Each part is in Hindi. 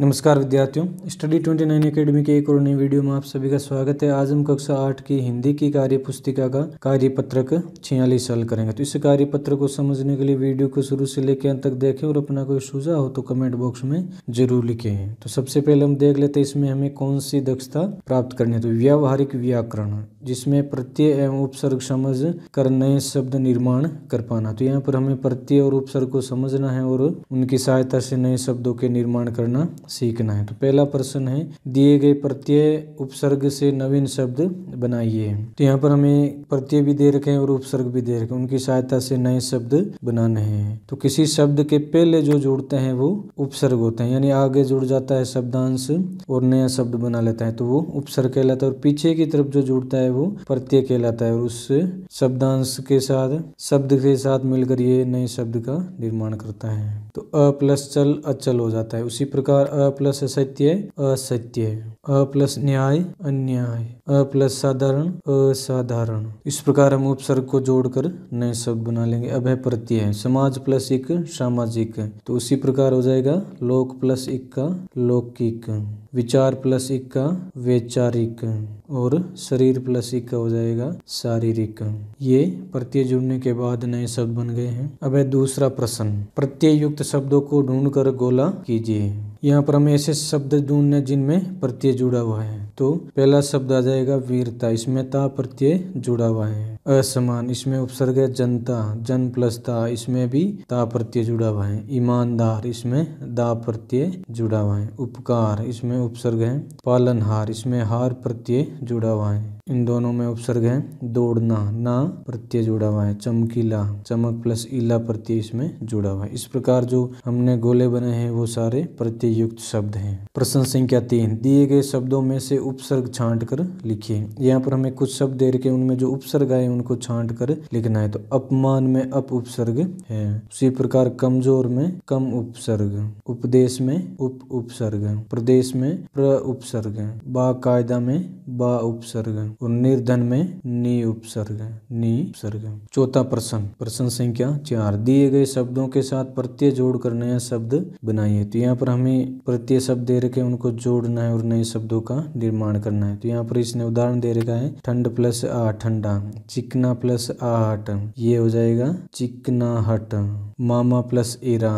नमस्कार विद्यार्थियों स्टडी ट्वेंटी नाइन अकेडमी के एक और नई वीडियो में आप सभी का स्वागत है आज हम कक्षा आठ की हिंदी की कार्य पुस्तिका का कार्य पत्रक छियालीस साल करेंगे तो इस कार्य पत्र को समझने के लिए वीडियो को शुरू से लेकर अंत तक देखें और अपना कोई सुझाव हो तो कमेंट बॉक्स में जरूर लिखे तो सबसे पहले हम देख लेते हैं इसमें हमें कौन सी दक्षता प्राप्त करनी है तो व्यावहारिक व्याकरण जिसमें प्रत्यय एवं उपसर्ग समझ कर नए शब्द निर्माण कर पाना तो यहाँ पर हमें प्रत्यय और उपसर्ग को समझना है और उनकी सहायता से नए शब्दों के निर्माण करना सीखना है तो पहला प्रश्न है दिए गए प्रत्यय उपसर्ग से नवीन शब्द बनाइए तो यहाँ पर हमें प्रत्यय भी दे रखे हैं और उपसर्ग भी दे रखे हैं उनकी सहायता से नए शब्द बनाने हैं तो किसी शब्द के पहले जो जुड़ते हैं वो उपसर्ग होते हैं यानी आगे जुड़ जाता है शब्दांश और नया शब्द बना लेता है तो वो उपसर्ग कहलाता है और पीछे की तरफ जो जुड़ता है वो प्रत्यय कहलाता है और उस शब्दांश के साथ शब्द के साथ मिलकर ये नए शब्द का निर्माण करता है तो अ प्लस चल अचल हो जाता है उसी प्रकार अ प्लस असत्य असत्य अ प्लस न्याय अन्याय अ प्लस साधारण असाधारण इस प्रकार हम उपसर्ग को जोड़कर नए शब्द बना लेंगे अब है प्रत्यय समाज प्लस एक सामाजिक तो उसी प्रकार हो जाएगा लोक प्लस एक का लौकिक विचार प्लस एक का वैचारिक और शरीर प्लस इक का हो जाएगा शारीरिक ये प्रत्यय जुड़ने के बाद नए शब्द बन गए हैं अब है दूसरा प्रश्न प्रत्यय युक्त शब्दों को ढूंढकर गोला कीजिए यहाँ पर हमें ऐसे शब्द ढूंढने जिनमें प्रत्यय जुड़ा हुआ है तो पहला शब्द आ जाएगा वीरता इसमें ता प्रत्यय जुड़ा हुआ है असमान इसमें उपसर्ग है जनता जन प्लस ता इसमें भी ता प्रत्यय जुड़ा हुआ है ईमानदार इसमें दा प्रत्यय जुड़ा हुआ है उपकार इसमें उपसर्ग है पालनहार इसमें हार प्रत्यय जुड़ा हुआ है इन दोनों में उपसर्ग है दौड़ना ना प्रत्यय जुड़ा हुआ है चमकीला चमक प्लस ईला प्रत्यय इसमें जुड़ा हुआ है इस प्रकार जो हमने गोले बने हैं वो सारे प्रत्यय युक्त शब्द हैं प्रश्न संख्या तीन दिए गए शब्दों में से उपसर्ग छांट कर लिखिए यहाँ पर हमें कुछ शब्द दे रखे उनमें जो उपसर्ग आए उनको छांट कर लिखना है तो अपमान में अप उपसर्ग है उसी प्रकार कमजोर में कम उपसर्ग उपदेश में उप उपसर्ग प्रदेश में प्र उपसर्ग बाकायदा में बा उपसर्ग और निर्धन में नी उपसर्ग नी उपसर्ग चौथा प्रश्न प्रश्न संख्या चार दिए गए शब्दों के साथ प्रत्यय जोड़कर नया शब्द बनाइए तो यहाँ पर हमें प्रत्यय शब्द दे रखे उनको जोड़ना है और नए शब्दों का निर्माण करना है तो यहाँ पर इसने उदाहरण दे रखा है ठंड प्लस आ ठंडा चिकना प्लस आहट ये हो जाएगा चिकनाहट मामा प्लस इरा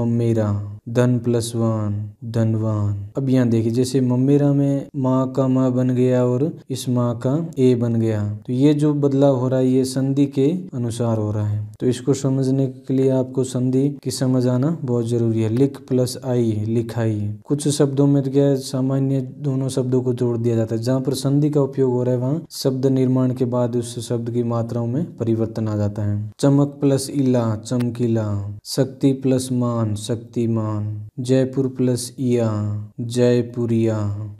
मम्मीरा धन प्लस वन धनवान अब यहाँ देखिए जैसे मम्मीरा में माँ का माँ बन गया और इस माँ का ए बन गया तो ये जो बदलाव हो रहा है ये संधि के अनुसार हो रहा है तो इसको समझने के लिए आपको संधि की समझ आना बहुत जरूरी है लिख प्लस आई लिखाई कुछ शब्दों में तो क्या सामान्य दोनों शब्दों को जोड़ दिया जाता है जहाँ पर संधि का उपयोग हो रहा है वहाँ शब्द निर्माण के बाद उस शब्द की मात्राओं में परिवर्तन आ जाता है चमक प्लस इला चमकीला शक्ति प्लस मान शक्तिमान सुनवान जयपुर प्लस इया जयपुरिया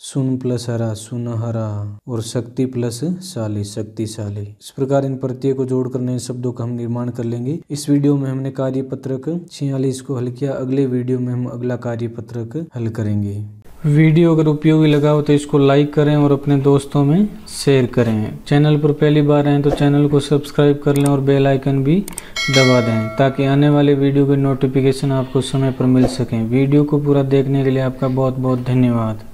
सुन प्लस हरा सुनहरा और शक्ति प्लस साली शक्तिशाली इस प्रकार इन प्रत्यय को जोड़कर नए शब्दों का हम निर्माण कर लेंगे इस वीडियो में हमने कार्य पत्रक छियालीस को हल किया अगले वीडियो में हम अगला कार्य पत्रक हल करेंगे वीडियो अगर उपयोगी लगा हो तो इसको लाइक करें और अपने दोस्तों में शेयर करें चैनल पर पहली बार आए तो चैनल को सब्सक्राइब कर लें और बेल आइकन भी दबा दें ताकि आने वाले वीडियो के नोटिफिकेशन आपको समय पर मिल सकें वीडियो को पूरा देखने के लिए आपका बहुत बहुत धन्यवाद